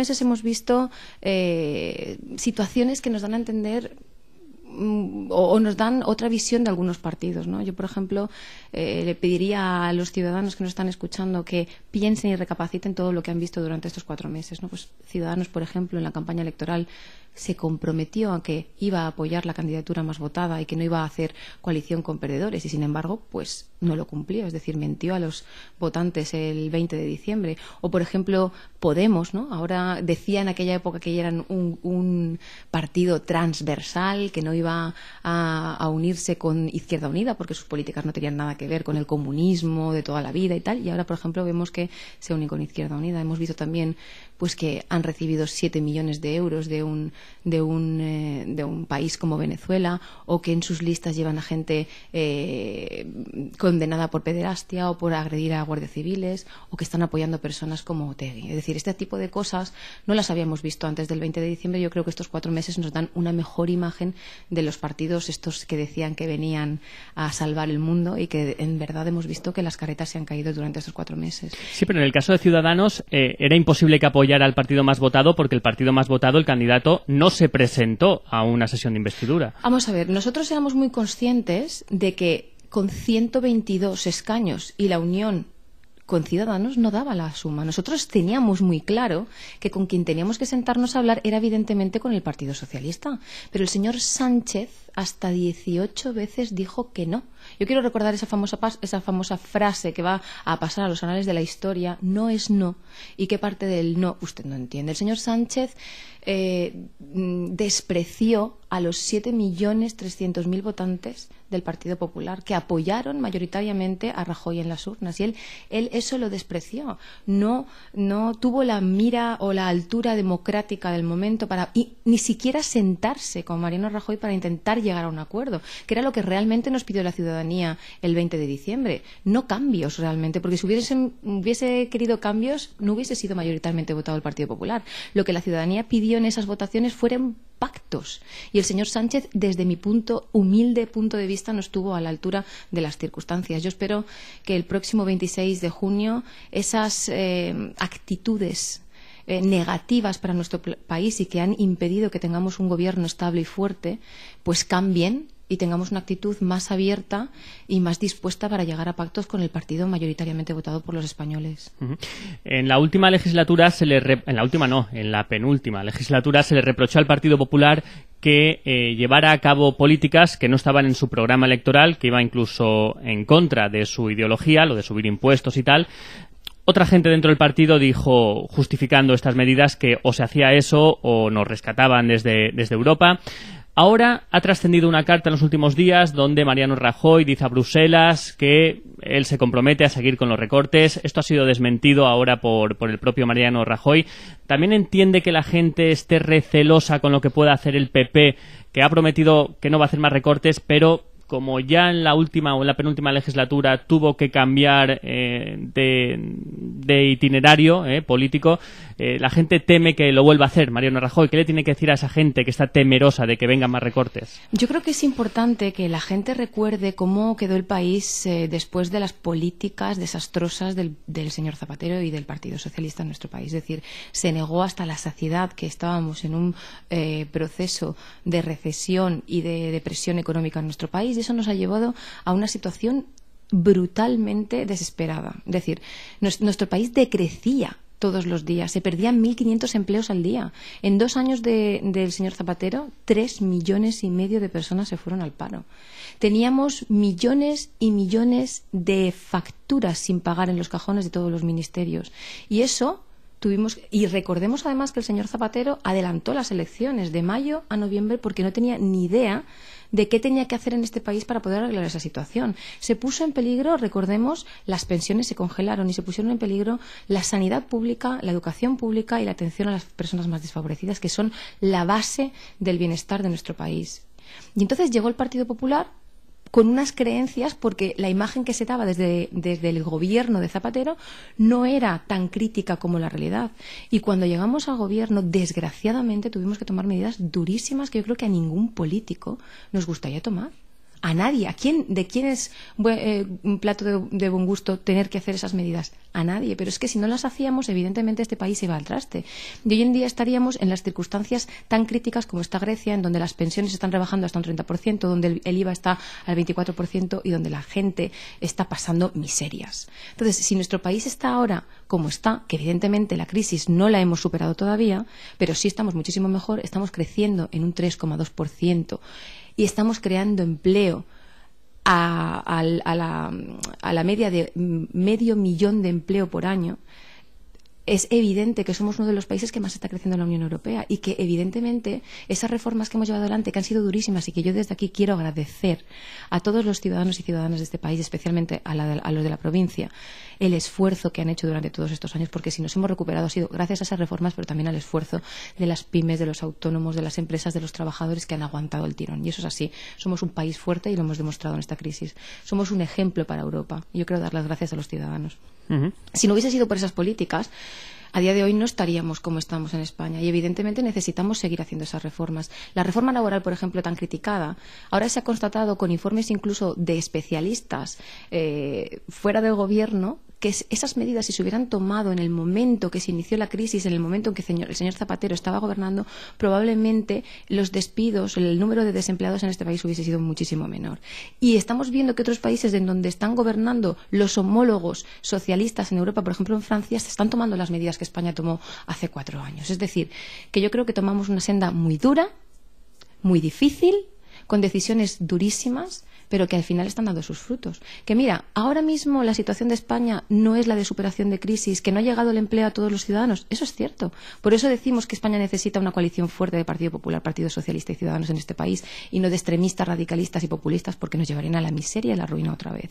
meses hemos visto eh, situaciones que nos dan a entender Mm, o, nos dan otra visión de algunos partidos. ¿no? Yo, por ejemplo, eh, le pediría a los ciudadanos que nos están escuchando que piensen y recapaciten todo lo que han visto durante estos cuatro meses. ¿no? Pues Ciudadanos, por ejemplo, en la campaña electoral se comprometió a que iba a apoyar la candidatura más votada y que no iba a hacer coalición con perdedores y, sin embargo, pues no lo cumplió. Es decir, mentió a los votantes el 20 de diciembre. O, por ejemplo, Podemos, ¿no? Ahora decía en aquella época que eran un, un partido transversal, que no iba iba a, unirse con Izquierda Unida porque sus políticas no tenían nada que ver con el comunismo de toda la vida y tal. Y ahora, por ejemplo, vemos que se une con Izquierda Unida. Hemos visto también pues que han recibido 7 millones de euros de un, de un, eh, de un país como Venezuela o que en sus listas llevan a gente eh, condenada por pederastia o por agredir a guardias civiles o que están apoyando personas como Otegi. Es decir, este tipo de cosas no las habíamos visto antes del 20 de diciembre. Yo creo que estos cuatro meses nos dan una mejor imagen de los partidos estos que decían que venían a salvar el mundo y que en verdad hemos visto que las carretas se han caído durante estos cuatro meses. Sí, pero en el caso de Ciudadanos eh, era imposible que apoyaran era el partido más votado porque el partido más votado, el candidato, no se presentó a una sesión de investidura. Vamos a ver, nosotros éramos muy conscientes de que con 122 escaños y la Unión con Ciudadanos no daba la suma. Nosotros teníamos muy claro que con quien teníamos que sentarnos a hablar era evidentemente con el Partido Socialista. Pero el señor Sánchez hasta 18 veces dijo que no. Yo quiero recordar esa famosa, esa famosa frase que va a pasar a los anales de la historia, no es no, y qué parte del no usted no entiende. El señor Sánchez eh, mm, despreció a los 7.300.000 votantes del Partido Popular que apoyaron mayoritariamente a Rajoy en las urnas y él, él eso lo despreció. No, no tuvo la mira o la altura democrática del momento para y, ni siquiera sentarse con Mariano Rajoy para intentar llegar llegar a un acuerdo, que era lo que realmente nos pidió la ciudadanía el 20 de diciembre. No cambios realmente, porque si hubiesen, hubiese querido cambios no hubiese sido mayoritariamente votado el Partido Popular. Lo que la ciudadanía pidió en esas votaciones fueron pactos. Y el señor Sánchez, desde mi punto, humilde punto de vista, no estuvo a la altura de las circunstancias. Yo espero que el próximo 26 de junio esas eh, actitudes eh, negativas para nuestro país y que han impedido que tengamos un gobierno estable y fuerte, pues cambien y tengamos una actitud más abierta y más dispuesta para llegar a pactos con el partido mayoritariamente votado por los españoles. En la última legislatura se le en la última no, en la penúltima legislatura se le reprochó al Partido Popular que eh, llevara a cabo políticas que no estaban en su programa electoral, que iba incluso en contra de su ideología, lo de subir impuestos y tal. Otra gente dentro del partido dijo, justificando estas medidas, que o se hacía eso o nos rescataban desde, desde Europa. Ahora ha trascendido una carta en los últimos días donde Mariano Rajoy dice a Bruselas que él se compromete a seguir con los recortes. Esto ha sido desmentido ahora por, por, el propio Mariano Rajoy. También entiende que la gente esté recelosa con lo que pueda hacer el PP, que ha prometido que no va a hacer más recortes, pero como ya en la última o en la penúltima legislatura tuvo que cambiar eh, de, itinerario eh, político, eh, la gente teme que lo vuelva a hacer Mariano Rajoy. ¿Qué le tiene que decir a esa gente que está temerosa de que vengan más recortes? Yo creo que es importante que la gente recuerde cómo quedó el país después de las políticas desastrosas del, del señor Zapatero y del Partido Socialista en nuestro país. Es decir, se negó hasta la saciedad que estábamos en un proceso de recesión y de depresión económica en nuestro país eso nos ha llevado a una situación brutalmente desesperada. Es decir, nuestro país decrecía todos los días. Se perdían 1.500 empleos al día. En dos años del señor Zapatero, tres millones y medio de personas se fueron al paro. Teníamos millones y millones de facturas sin pagar en los cajones de todos los ministerios. Y eso tuvimos. Y recordemos además que el señor Zapatero adelantó las elecciones de mayo a noviembre porque no tenía ni idea de qué tenía que hacer en este país para poder arreglar esa situación. Se puso en peligro, recordemos, las pensiones se congelaron y se pusieron en peligro la sanidad pública, la educación pública y la atención a las personas más desfavorecidas, que son la base del bienestar de nuestro país. Y entonces llegó el Partido Popular con unas creencias porque la imagen que se daba desde, desde, el gobierno de Zapatero no era tan crítica como la realidad. Y cuando llegamos al gobierno, desgraciadamente tuvimos que tomar medidas durísimas que yo creo que a ningún político nos gustaría tomar a nadie. ¿A quién, ¿De quién es eh, un plato de, buen gusto tener que hacer esas medidas? A nadie. Pero es que si no las hacíamos, evidentemente este país iba al traste. Y hoy en día estaríamos en las circunstancias tan críticas como está Grecia, en donde las pensiones están rebajando hasta un 30%, donde el IVA está al 24% y donde la gente está pasando miserias. Entonces, si nuestro país está ahora como está, que evidentemente la crisis no la hemos superado todavía, pero sí estamos muchísimo mejor, estamos creciendo en un 3,2% y estamos creando empleo. A, la, la media de mm, medio millón de empleo por año, es evidente que somos uno de los países que más está creciendo en la Unión Europea y que evidentemente esas reformas que hemos llevado adelante, que han sido durísimas y que yo desde aquí quiero agradecer a todos los ciudadanos y ciudadanas de este país, especialmente a, los de la provincia, el esfuerzo que han hecho durante todos estos años, porque si nos hemos recuperado ha sido gracias a esas reformas, pero también al esfuerzo de las pymes, de los autónomos, de las empresas, de los trabajadores que han aguantado el tirón. Y eso es así. Somos un país fuerte y lo hemos demostrado en esta crisis. Somos un ejemplo para Europa. Yo quiero dar las gracias a los ciudadanos. Si no hubiese sido por esas políticas, a día de hoy no estaríamos como estamos en España. Y evidentemente necesitamos seguir haciendo esas reformas. La reforma laboral, por ejemplo, tan criticada, ahora se ha constatado con informes incluso de especialistas eh, fuera del gobierno que esas medidas, si se hubieran tomado en el momento que se inició la crisis, en el momento en que el señor Zapatero estaba gobernando, probablemente los despidos, el número de desempleados en este país hubiese sido muchísimo menor. Y estamos viendo que otros países en donde están gobernando los homólogos socialistas en Europa, por ejemplo en Francia, se están tomando las medidas que España tomó hace cuatro años. Es decir, que yo creo que tomamos una senda muy dura, muy difícil, con decisiones durísimas, pero que al final están dando sus frutos. Que mira, ahora mismo la situación de España no es la de superación de crisis, que no ha llegado el empleo a todos los ciudadanos. Eso es cierto. Por eso decimos que España necesita una coalición fuerte de Partido Popular, Partido Socialista y Ciudadanos en este país, y no de extremistas, radicalistas y populistas, porque nos llevarían a la miseria y a la ruina otra vez.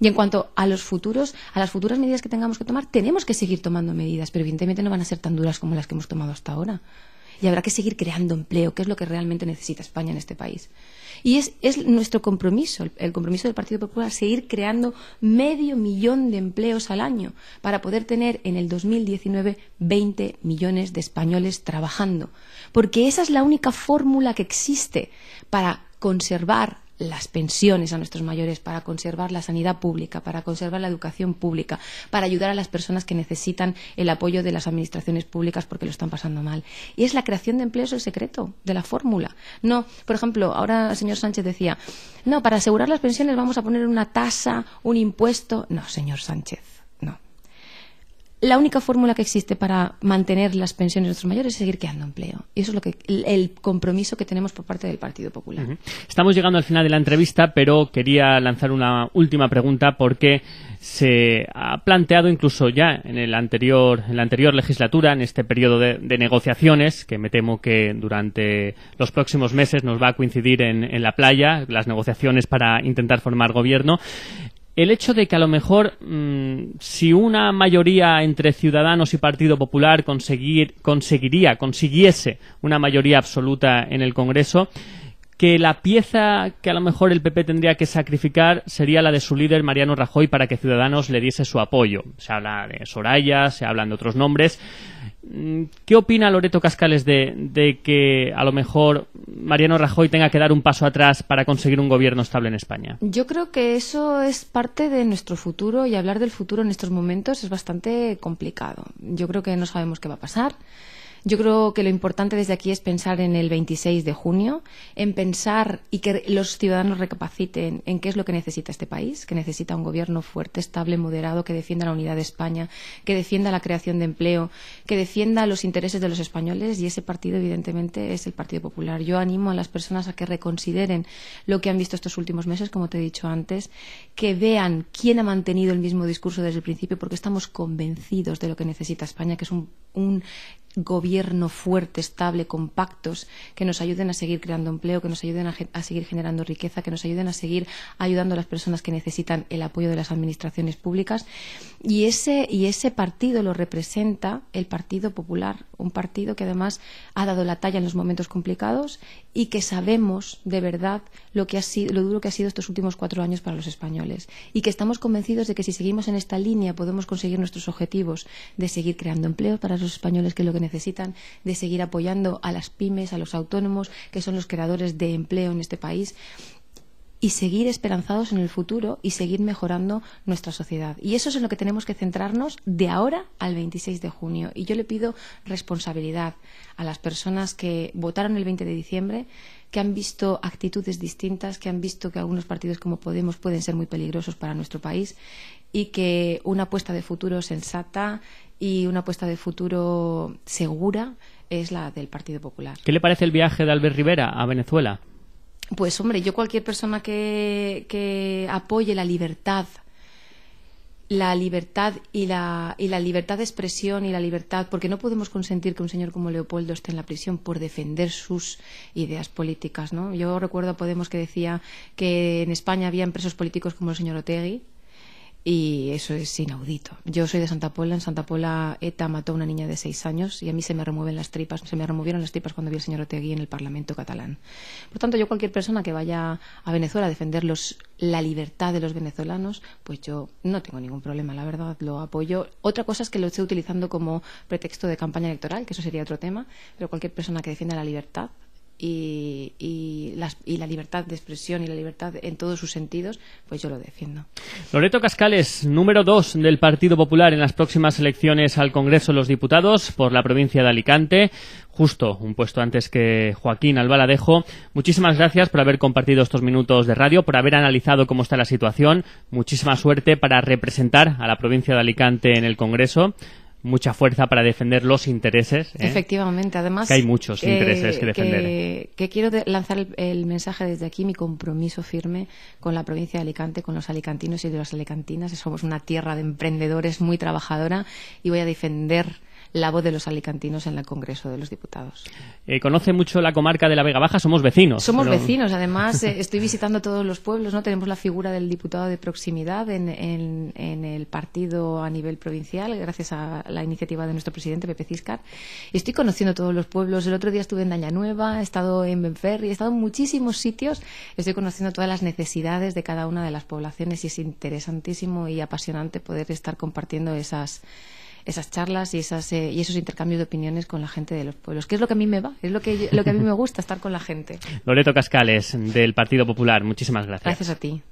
Y en cuanto a los futuros, a las futuras medidas que tengamos que tomar, tenemos que seguir tomando medidas, pero evidentemente no van a ser tan duras como las que hemos tomado hasta ahora y habrá que seguir creando empleo, que es lo que realmente necesita España en este país. Y es, nuestro compromiso, el, compromiso del Partido Popular, seguir creando medio millón de empleos al año para poder tener en el 2019 20 millones de españoles trabajando. Porque esa es la única fórmula que existe para conservar las pensiones a nuestros mayores, para conservar la sanidad pública, para conservar la educación pública, para ayudar a las personas que necesitan el apoyo de las administraciones públicas porque lo están pasando mal. Y es la creación de empleos el secreto de la fórmula. No, por ejemplo, ahora el señor Sánchez decía, no, para asegurar las pensiones vamos a poner una tasa, un impuesto. No, señor Sánchez la única fórmula que existe para mantener las pensiones de nuestros mayores es seguir creando empleo. Y eso es lo que, el compromiso que tenemos por parte del Partido Popular. Estamos llegando al final de la entrevista, pero quería lanzar una última pregunta porque se ha planteado incluso ya en, la anterior legislatura, en este periodo de, negociaciones, que me temo que durante los próximos meses nos va a coincidir en la playa, las negociaciones para intentar formar gobierno, el hecho de que a lo mejor mm, si una mayoría entre Ciudadanos y Partido Popular conseguiría, consiguiese una mayoría absoluta en el Congreso, que la pieza que a lo mejor el PP tendría que sacrificar sería la de su líder Mariano Rajoy para que Ciudadanos le diese su apoyo. Se habla de Soraya, se hablan de otros nombres, Mm, ¿Qué opina Loreto Cascales de, que a lo mejor Mariano Rajoy tenga que dar un paso atrás para conseguir un gobierno estable en España? Yo creo que eso es parte de nuestro futuro y hablar del futuro en estos momentos es bastante complicado. Yo creo que no sabemos qué va a pasar. Yo creo que lo importante desde aquí es pensar en el 26 de junio, en pensar y que los ciudadanos recapaciten en qué es lo que necesita este país, que necesita un gobierno fuerte, estable, moderado, que defienda la unidad de España, que defienda la creación de empleo, que defienda los intereses de los españoles y ese partido, evidentemente, es el Partido Popular. Yo animo a las personas a que reconsideren lo que han visto estos últimos meses, como te he dicho antes, que vean quién ha mantenido el mismo discurso desde el principio, porque estamos convencidos de lo que necesita España, que es un, un gobierno fuerte, estable, compactos, que nos ayuden a seguir creando empleo, que nos ayuden a, seguir generando riqueza, que nos ayuden a seguir ayudando a las personas que necesitan el apoyo de las administraciones públicas. Y ese, y ese partido lo representa el Partido Popular, un partido que además ha dado la talla en los momentos complicados y que sabemos de verdad lo, que ha sido, lo duro que ha sido estos últimos cuatro años para los españoles y que estamos convencidos de que si seguimos en esta línea podemos conseguir nuestros objetivos de seguir creando empleo para los españoles que es lo que necesitan, de seguir apoyando a las pymes, a los autónomos, que son los creadores de empleo en este país y seguir esperanzados en el futuro y seguir mejorando nuestra sociedad. Y eso es en lo que tenemos que centrarnos de ahora al 26 de junio. Y yo le pido responsabilidad a las personas que votaron el 20 de diciembre, que han visto actitudes distintas, que han visto que algunos partidos como Podemos pueden ser muy peligrosos para nuestro país y que una apuesta de futuro sensata y una apuesta de futuro segura es la del Partido Popular. ¿Qué le parece el viaje de Albert Rivera a Venezuela? Pues hombre, yo cualquier persona que, apoye la libertad, la libertad y la, la libertad de expresión y la libertad, porque no podemos consentir que un señor como Leopoldo esté en la prisión por defender sus ideas políticas, ¿no? Yo recuerdo a Podemos que decía que en España habían presos políticos como el señor Otegui, y eso es inaudito. Yo soy de Santa Pola, en Santa Pola ETA mató a una niña de seis años y a mí se me remueven las tripas, se me removieron las tripas cuando vi al señor Otegui en el Parlamento catalán. Por tanto, yo cualquier persona que vaya a Venezuela a defender la libertad de los venezolanos, pues yo no tengo ningún problema, la verdad, lo apoyo. Otra cosa es que lo esté utilizando como pretexto de campaña electoral, que eso sería otro tema, pero cualquier persona que defienda la libertad y, la libertad de expresión y la libertad en todos sus sentidos, pues yo lo defiendo. Loreto Cascales, número dos del Partido Popular en las próximas elecciones al Congreso de los Diputados por la provincia de Alicante, justo un puesto antes que Joaquín Albaladejo. Muchísimas gracias por haber compartido estos minutos de radio, por haber analizado cómo está la situación. Muchísima suerte para representar a la provincia de Alicante en el Congreso mucha fuerza para defender los intereses. ¿eh? Efectivamente, además. Que hay muchos eh, intereses que defender. Que, quiero lanzar el, el, mensaje desde aquí, mi compromiso firme con la provincia de Alicante, con los alicantinos y de las alicantinas. Somos una tierra de emprendedores muy trabajadora y voy a defender la voz de los alicantinos en el Congreso de los Diputados. Eh, conoce mucho la comarca de la Vega Baja, somos vecinos. Somos vecinos, además eh, estoy visitando todos los pueblos, ¿no? Tenemos la figura del diputado de proximidad en, el partido a nivel provincial, gracias a la iniciativa de nuestro presidente, Pepe Ciscar. estoy conociendo todos los pueblos. El otro día estuve en Nueva, he estado en Benferri, he estado en muchísimos sitios. Estoy conociendo todas las necesidades de cada una de las poblaciones y es interesantísimo y apasionante poder estar compartiendo esas esas charlas y, esas, eh, y esos intercambios de opiniones con la gente de los pueblos, que es lo que a mí me va, es lo que, lo que a mí me gusta, estar con la gente. Loreto Cascales, del Partido Popular, muchísimas gracias. Gracias a ti.